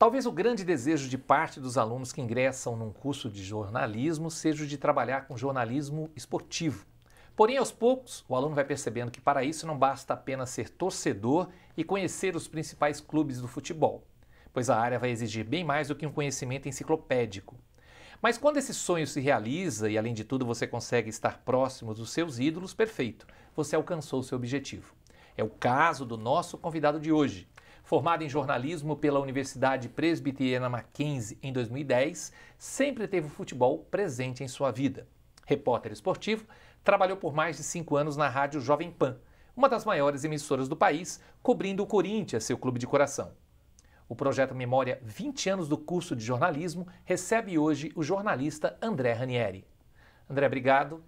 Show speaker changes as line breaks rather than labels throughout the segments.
Talvez o grande desejo de parte dos alunos que ingressam num curso de jornalismo seja o de trabalhar com jornalismo esportivo. Porém, aos poucos, o aluno vai percebendo que para isso não basta apenas ser torcedor e conhecer os principais clubes do futebol, pois a área vai exigir bem mais do que um conhecimento enciclopédico. Mas quando esse sonho se realiza e, além de tudo, você consegue estar próximo dos seus ídolos, perfeito, você alcançou o seu objetivo. É o caso do nosso convidado de hoje, Formado em jornalismo pela Universidade Presbiteriana Mackenzie em 2010, sempre teve o futebol presente em sua vida. Repórter esportivo, trabalhou por mais de cinco anos na rádio Jovem Pan, uma das maiores emissoras do país, cobrindo o Corinthians, seu clube de coração. O projeto Memória 20 anos do curso de jornalismo recebe hoje o jornalista André Ranieri. André, obrigado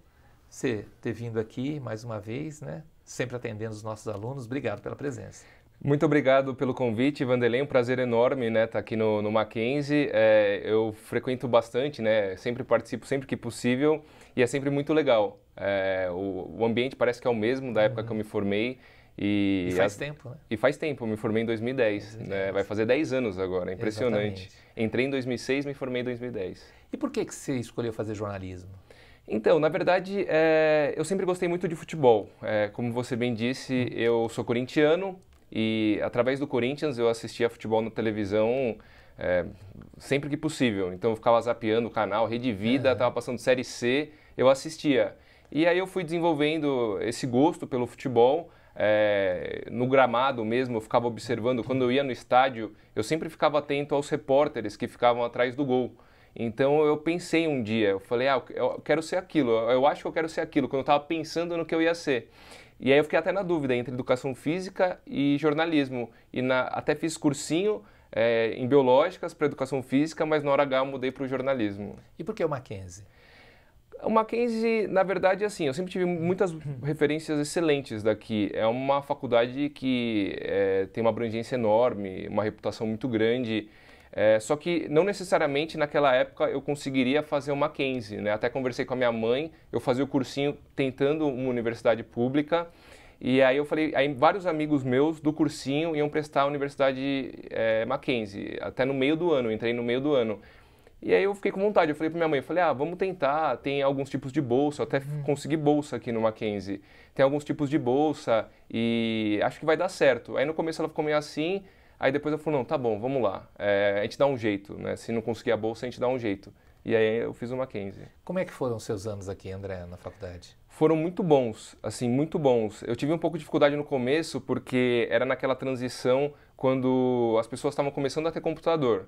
você ter vindo aqui mais uma vez, né? Sempre atendendo os nossos alunos. Obrigado pela presença.
Muito obrigado pelo convite,
Vanderlei. Um prazer enorme estar né, tá aqui no,
no Mackenzie. É, eu frequento bastante, né, sempre participo sempre que possível e é sempre muito legal. É, o, o, ambiente parece que é o mesmo da época uhum. que eu me formei. E, e faz a, tempo, né? E faz tempo, eu me formei em 2010, Né, vai fazer 10 anos agora, impressionante. Exatamente. Entrei em 2006, me formei em 2010.
E por que, que você escolheu fazer jornalismo?
Então, na verdade, é, eu sempre gostei muito de futebol. É, como você bem disse, uhum. eu sou corintiano, e através do Corinthians eu assistia futebol na televisão é, sempre que possível. Então eu ficava zapeando o canal, Rede Vida, estava passando Série C, eu assistia. E aí eu fui desenvolvendo esse gosto pelo futebol. É, no gramado mesmo, eu ficava observando. Quando eu ia no estádio, eu sempre ficava atento aos repórteres que ficavam atrás do gol. Então eu pensei um dia, eu falei, ah, eu quero ser aquilo, eu acho que eu quero ser aquilo, quando eu estava pensando no que eu ia ser. E aí eu fiquei até na dúvida entre educação física e jornalismo. E na, até fiz cursinho é, em biológicas para educação física, mas na hora H eu mudei para o jornalismo.
E por que o Mackenzie? O
Mackenzie, na verdade, assim, eu sempre tive muitas uhum. referências excelentes daqui. É uma faculdade que é, tem uma abrangência enorme, uma reputação muito grande. É, só que não necessariamente naquela época eu conseguiria fazer uma Mackenzie, né? Até conversei com a minha mãe, eu fazia o cursinho tentando uma universidade pública, e aí eu falei, aí vários amigos meus do cursinho iam prestar a Universidade é, Mackenzie, até no meio do ano, entrei no meio do ano. E aí eu fiquei com vontade, eu falei pra minha mãe, eu falei, ah, vamos tentar, tem alguns tipos de bolsa, eu até hum. consegui bolsa aqui no Mackenzie, tem alguns tipos de bolsa e acho que vai dar certo. Aí no começo ela ficou meio assim, Aí depois eu falei, não, tá bom, vamos lá. É, a gente dá um jeito, né? Se não conseguir a bolsa, a gente dá um jeito. E aí eu fiz uma 15.
Como é que foram os seus anos aqui, André, na faculdade?
Foram muito bons, assim, muito bons. Eu tive um pouco de dificuldade no começo, porque era naquela transição quando as pessoas estavam começando a ter computador.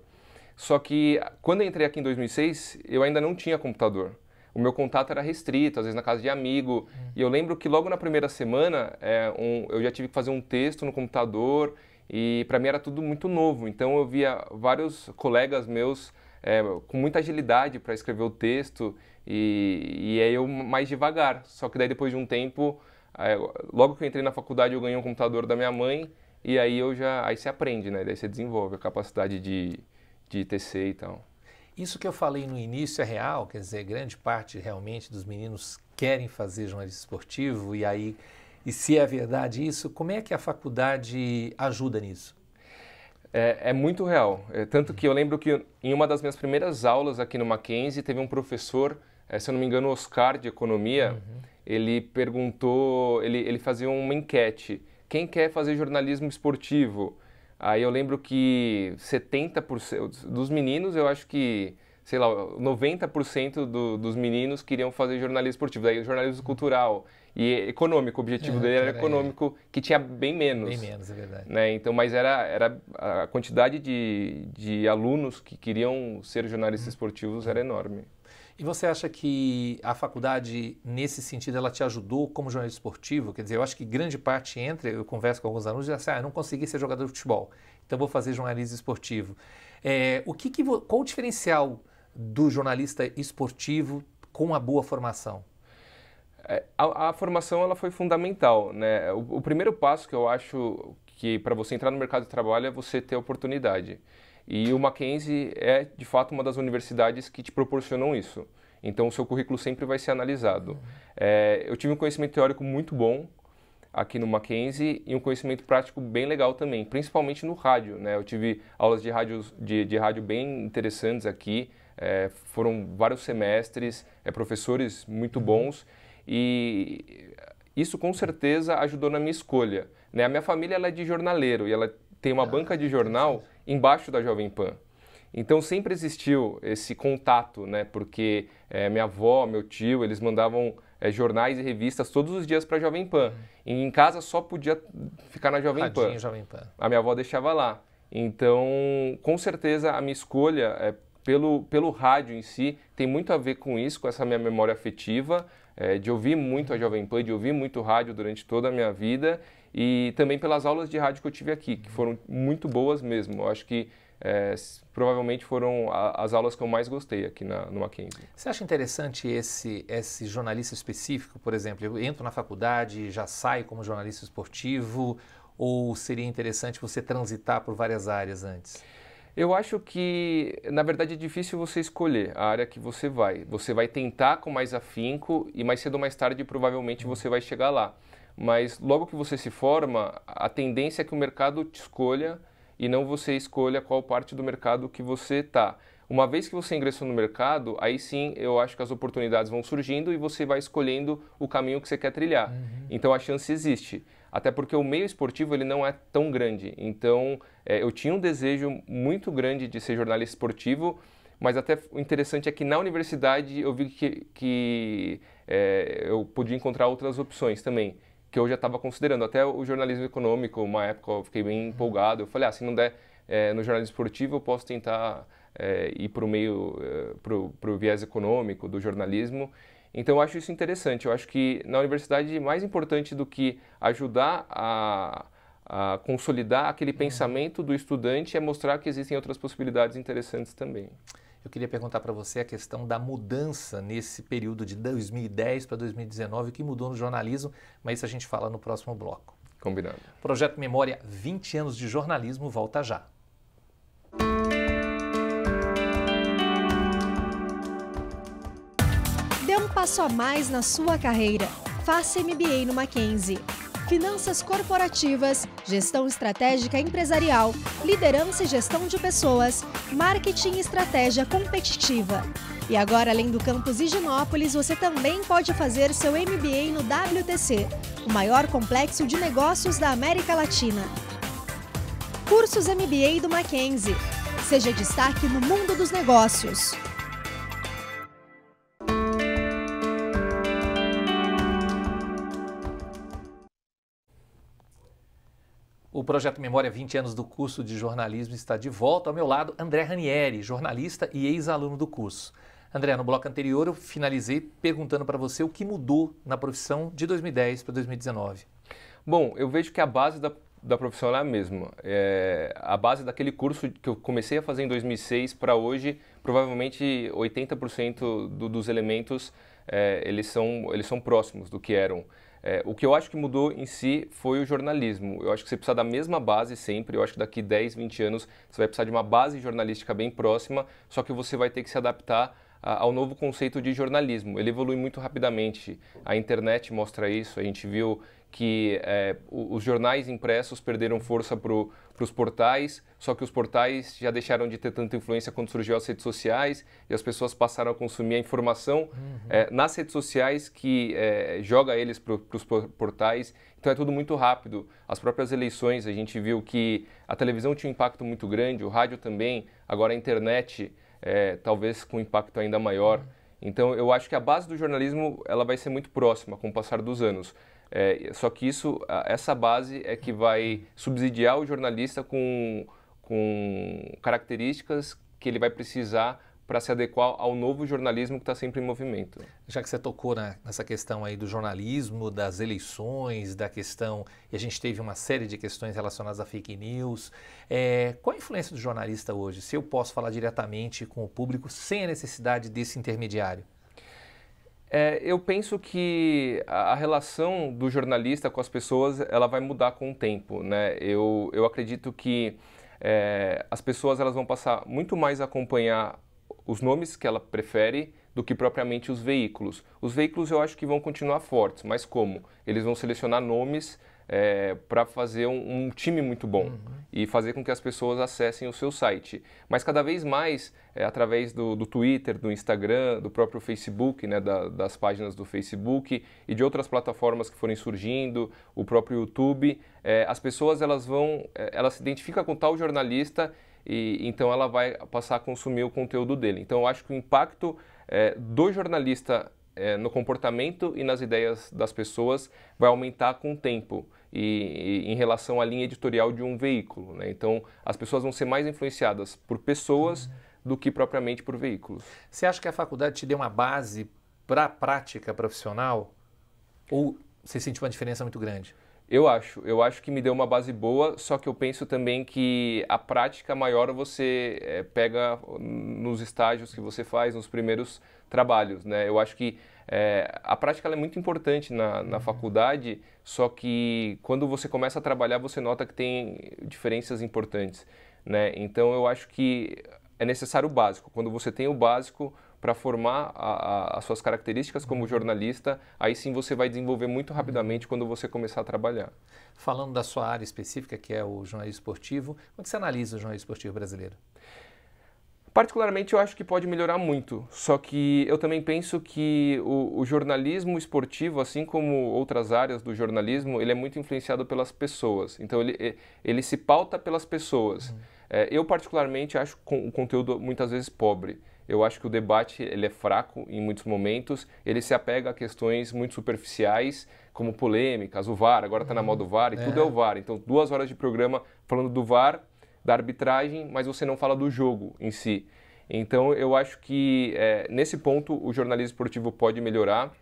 Só que ah, quando eu entrei aqui em 2006, eu ainda não tinha computador. O meu contato era restrito, às vezes na casa de amigo. Hum. E eu lembro que logo na primeira semana é, um, eu já tive que fazer um texto no computador e para mim era tudo muito novo, então eu via vários colegas meus é, com muita agilidade para escrever o texto e, e aí eu mais devagar. Só que daí depois de um tempo, é, logo que eu entrei na faculdade eu ganhei um computador da minha mãe e aí eu já aí você aprende, né? Daí você desenvolve a capacidade de de TC e tal.
Isso que eu falei no início é real, quer dizer, grande parte realmente dos meninos querem fazer jornalismo esportivo e aí e se é verdade isso, como é que a faculdade ajuda nisso? É, é muito real. É, tanto que eu
lembro que em uma das minhas primeiras aulas aqui no Mackenzie, teve um professor, é, se eu não me engano, Oscar de Economia, uhum. ele perguntou, ele, ele fazia uma enquete, quem quer fazer jornalismo esportivo? Aí eu lembro que 70% dos meninos, eu acho que, sei lá, 90% do, dos meninos queriam fazer jornalismo esportivo, daí jornalismo cultural. E econômico, o objetivo é, dele era econômico, que tinha bem menos. Bem menos, é verdade. Né? Então, mas era, era a quantidade de, de alunos que
queriam ser jornalistas
uhum. esportivos era enorme.
E você acha que a faculdade, nesse sentido, ela te ajudou como jornalista esportivo? Quer dizer, eu acho que grande parte entra, eu converso com alguns alunos e assim, ah, não consegui ser jogador de futebol, então vou fazer jornalismo esportivo. É, o que, que qual o diferencial do jornalista esportivo com a boa formação?
É, a, a, formação ela foi fundamental, né? O, o primeiro passo que eu acho que para você entrar no mercado de trabalho é você ter oportunidade. E o Mackenzie é de fato uma das universidades que te proporcionam isso. Então o seu currículo sempre vai ser analisado. Uhum. É, eu tive um conhecimento teórico muito bom aqui no Mackenzie e um conhecimento prático bem legal também, principalmente no rádio. Né? Eu tive aulas de rádio, de, de rádio bem interessantes aqui. É, foram vários semestres, é, professores muito bons. Uhum. E isso com certeza ajudou na minha escolha. Né? A minha família ela é de jornaleiro e ela tem uma ah, banca de jornal embaixo da Jovem Pan. Então sempre existiu esse contato, né? Porque é, minha avó, meu tio, eles mandavam é, jornais e revistas todos os dias para a Jovem Pan. Uhum. E em casa só podia ficar na Jovem Pan. Jovem Pan. A minha avó deixava lá. Então, com certeza, a minha escolha é, pelo, pelo rádio em si tem muito a ver com isso, com essa minha memória afetiva, é, de ouvir muito a Jovem Pan, de ouvir muito rádio durante toda a minha vida e também pelas aulas de rádio que eu tive aqui, que foram muito boas mesmo. Eu acho que é, provavelmente foram a, as aulas que eu mais gostei aqui na, no Mackenzie.
Você acha interessante esse, esse jornalista específico, por exemplo? Eu entro na faculdade, já saio como jornalista esportivo, ou seria interessante você transitar por várias áreas antes? Eu acho
que, na verdade, é difícil você escolher a área que você vai. Você vai tentar com mais afinco e mais cedo ou mais tarde, provavelmente, uhum. você vai chegar lá. Mas logo que você se forma, a tendência é que o mercado te escolha e não você escolha qual parte do mercado que você está. Uma vez que você ingressou no mercado, aí sim eu acho que as oportunidades vão surgindo e você vai escolhendo o caminho que você quer trilhar. Uhum. Então a chance existe até porque o meio esportivo ele não é tão grande. Então, é, eu tinha um desejo muito grande de ser jornalista esportivo, mas até o interessante é que na universidade eu vi que, que é, eu podia encontrar outras opções também, que eu já estava considerando. Até o jornalismo econômico, uma época eu fiquei bem empolgado. Eu falei, ah, se não der é, no jornalismo esportivo, eu posso tentar é, ir para o meio, é, para o viés econômico do jornalismo. Então eu acho isso interessante. Eu acho que na universidade, mais importante do que ajudar a, a consolidar aquele uhum. pensamento do estudante é mostrar que existem outras possibilidades
interessantes também. Eu queria perguntar para você a questão da mudança nesse período de 2010 para 2019, o que mudou no jornalismo, mas isso a gente fala no próximo bloco. Combinado. Projeto Memória 20 anos de jornalismo volta já. um passo a mais na sua carreira. Faça MBA no Mackenzie. Finanças corporativas, gestão estratégica empresarial, liderança e gestão de pessoas, marketing e estratégia competitiva. E agora, além do campus Higienópolis, você também pode fazer seu MBA no WTC, o maior complexo de negócios da América Latina. Cursos MBA do Mackenzie. Seja destaque no mundo dos negócios. projeto Memória 20 anos do curso de jornalismo está de volta. Ao meu lado, André Ranieri, jornalista e ex-aluno do curso. André, no bloco anterior eu finalizei perguntando para você o que mudou na profissão de 2010 para 2019. Bom, eu vejo que a base
da, da profissão é a mesma. É, a base daquele curso que eu comecei a fazer em 2006 para hoje, provavelmente 80% do, dos elementos é, eles, são, eles são próximos do que eram é, o que eu acho que mudou em si foi o jornalismo. Eu acho que você precisa da mesma base sempre. Eu acho que daqui 10, 20 anos você vai precisar de uma base jornalística bem próxima, só que você vai ter que se adaptar a, ao novo conceito de jornalismo. Ele evolui muito rapidamente. A internet mostra isso. A gente viu que é, os jornais impressos perderam força para os portais, só que os portais já deixaram de ter tanta influência quando surgiu as redes sociais e as pessoas passaram a consumir a informação uhum. é, nas redes sociais que é, joga eles para os portais. Então é tudo muito rápido. As próprias eleições, a gente viu que a televisão tinha um impacto muito grande, o rádio também, agora a internet, é, talvez com um impacto ainda maior. Uhum. Então eu acho que a base do jornalismo ela vai ser muito próxima com o passar dos anos é, só que isso, essa base é que vai subsidiar o jornalista com, com características
que ele vai precisar para se adequar ao novo jornalismo que está sempre em movimento. Já que você tocou na, nessa questão aí do jornalismo, das eleições, da questão, e a gente teve uma série de questões relacionadas a fake news, é, qual a influência do jornalista hoje? Se eu posso falar diretamente com o público sem a necessidade desse intermediário? É, eu
penso que a relação do jornalista com as pessoas ela vai mudar com o tempo, né? Eu, eu acredito que é, as pessoas elas vão passar muito mais a acompanhar os nomes que ela prefere do que propriamente os veículos. Os veículos eu acho que vão continuar fortes, mas como? Eles vão selecionar nomes é, para fazer um, um, time muito bom uhum. e fazer com que as pessoas acessem o seu site. Mas cada vez mais, é, através do, do, Twitter, do Instagram, do próprio Facebook, né, da, das páginas do Facebook e de outras plataformas que forem surgindo, o próprio YouTube, é, as pessoas elas vão, é, ela se identifica com tal jornalista e então ela vai passar a consumir o conteúdo dele. Então eu acho que o impacto é, do jornalista é, no comportamento e nas ideias das pessoas vai aumentar com o tempo e, e, em relação à linha editorial de um veículo. Né? Então, as pessoas vão ser mais influenciadas por pessoas uhum.
do que propriamente por veículos. Você acha que a faculdade te deu uma base para a prática profissional ou você sentiu uma diferença muito grande? Eu acho, eu acho que me deu
uma base boa, só que eu penso também que a prática maior você é, pega hum, nos estágios que você faz, nos primeiros trabalhos, né? Eu acho que é, a prática é muito importante na, na faculdade, só que quando você começa a trabalhar você nota que tem diferenças importantes, né? Então eu acho que é necessário o básico. Quando você tem o básico, para formar a, a, as suas características como uhum. jornalista, aí sim você vai desenvolver muito rapidamente quando você começar a trabalhar. Falando da sua área específica, que é o jornalismo esportivo, como você analisa o jornalismo esportivo brasileiro? Particularmente, eu acho que pode melhorar muito. Só que eu também penso que o, o, jornalismo esportivo, assim como outras áreas do jornalismo, ele é muito influenciado pelas pessoas. Então, ele, ele se pauta pelas pessoas. Uhum. É, eu, particularmente, acho o conteúdo muitas vezes pobre. Eu acho que o debate ele é fraco em muitos momentos, ele se apega a questões muito superficiais, como polêmicas, o VAR, agora está na uhum. moda o VAR, e é. tudo é, é o VAR. Então, duas horas de programa falando do VAR, da arbitragem, mas você não fala do jogo em si. Então, eu acho que é, nesse ponto o jornalismo esportivo pode melhorar,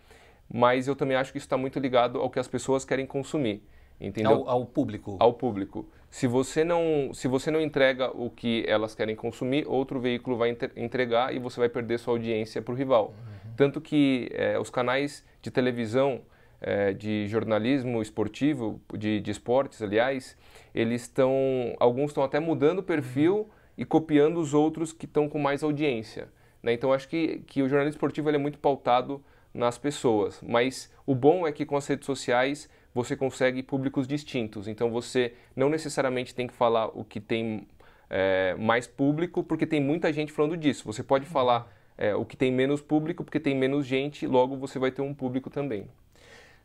mas eu também acho que isso está muito ligado ao que as pessoas querem consumir. Entendeu? Ao,
ao público. Ao
público. Se você, não, se você não entrega o que elas querem consumir, outro veículo vai entregar e você vai perder sua audiência para o rival. Uhum. Tanto que é, os canais de televisão, é, de jornalismo esportivo, de, de esportes, aliás, eles estão. Alguns estão até mudando o perfil uhum. e copiando os outros que estão com mais audiência. Né? Então acho que, que o jornalismo esportivo é muito pautado nas pessoas. Mas o bom é que com as redes sociais você consegue públicos distintos. Então você não necessariamente tem que falar o que tem é, mais público, porque tem muita gente falando disso. Você pode uhum. falar é, o que tem menos público, porque tem menos gente, logo você vai ter um público também.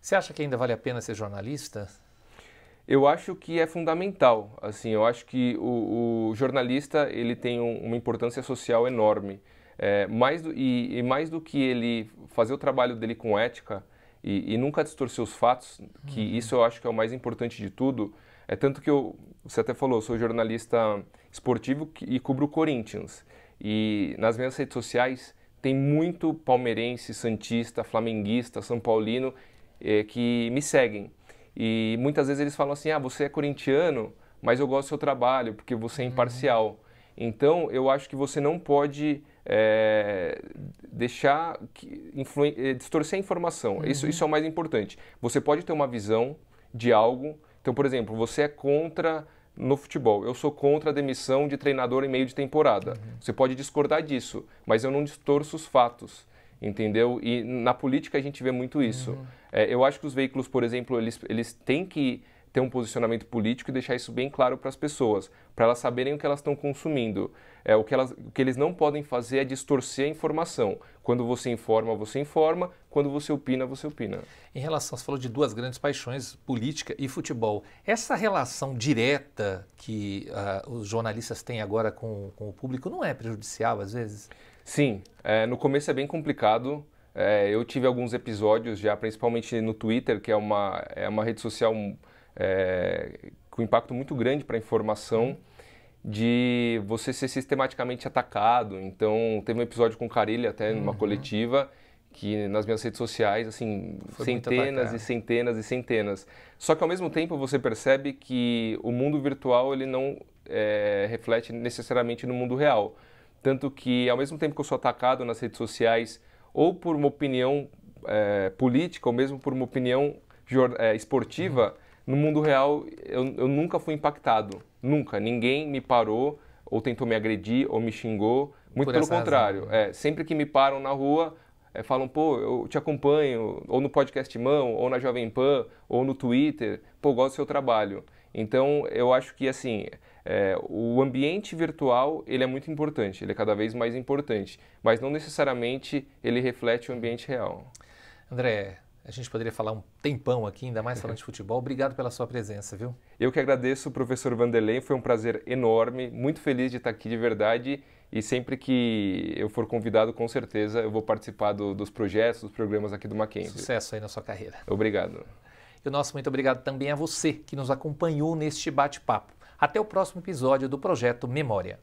Você acha que ainda vale a pena ser jornalista? Eu acho que é fundamental. Assim, eu acho que o, o jornalista ele tem um, uma importância social enorme. É, mais do, e, e mais do que ele fazer o trabalho dele com ética, e, e, nunca distorcer os fatos, que uhum. isso eu acho que é o mais importante de tudo. É tanto que eu, você até falou, eu sou jornalista esportivo que, e cubro o Corinthians. E nas minhas redes sociais tem muito palmeirense, santista, flamenguista, são paulino eh, que me seguem. E muitas vezes eles falam assim: ah, você é corintiano, mas eu gosto do seu trabalho, porque você é uhum. imparcial. Uhum. Então eu acho que você não pode é, deixar que, é, distorcer a informação. Uhum. Isso, isso é o mais importante. Você pode ter uma visão de algo. Então, por exemplo, você é contra no futebol. Eu sou contra a demissão de treinador em meio de temporada. Uhum. Você pode discordar disso, mas eu não distorço os fatos, entendeu? E na política a gente vê muito isso. Uhum. É, eu acho que os veículos, por exemplo, eles, eles têm que ter um posicionamento político e deixar isso bem claro para as pessoas, para elas saberem o que elas estão consumindo. É, o, que elas, o que eles não podem fazer é distorcer a informação. Quando você informa, você informa, quando você opina, você opina.
Em relação, você falou de duas grandes paixões, política e futebol. Essa relação direta que uh, os jornalistas têm agora com, com, o público não é prejudicial às vezes? Sim, é, no começo é bem complicado. É, eu tive alguns
episódios já, principalmente no Twitter, que é uma, é uma rede social é, com impacto muito grande para a informação de você ser sistematicamente atacado. Então, teve um episódio com o Carilli até numa uhum. coletiva que nas minhas redes sociais, assim, Foi centenas e centenas e centenas. Só que ao mesmo tempo você percebe que o mundo virtual ele não é, reflete necessariamente no mundo real. Tanto que ao mesmo tempo que eu sou atacado nas redes sociais ou por uma opinião é, política ou mesmo por uma opinião é, esportiva, uhum no mundo real, eu, eu nunca fui impactado. Nunca. Ninguém me parou ou tentou me agredir ou me xingou. Muito Por pelo contrário. É, sempre que me param na rua, é, falam, pô, eu te acompanho, ou no podcast Mão, ou na Jovem Pan, ou no Twitter, pô, gosto do seu trabalho. Então, eu acho que, assim, é, o ambiente virtual, ele é muito importante, ele é cada vez mais importante, mas não necessariamente ele reflete o ambiente real. André,
a gente poderia falar um tempão aqui, ainda mais falando de futebol. Obrigado pela sua presença, viu?
Eu que agradeço, professor Vanderlei. Foi um prazer enorme. Muito feliz de estar aqui de verdade. E sempre que eu for convidado, com certeza eu vou participar do, dos projetos, dos programas aqui do Mackenzie. Sucesso aí na sua
carreira. Obrigado. E o nosso muito obrigado também a você que nos acompanhou neste bate-papo. Até o próximo episódio do Projeto Memória.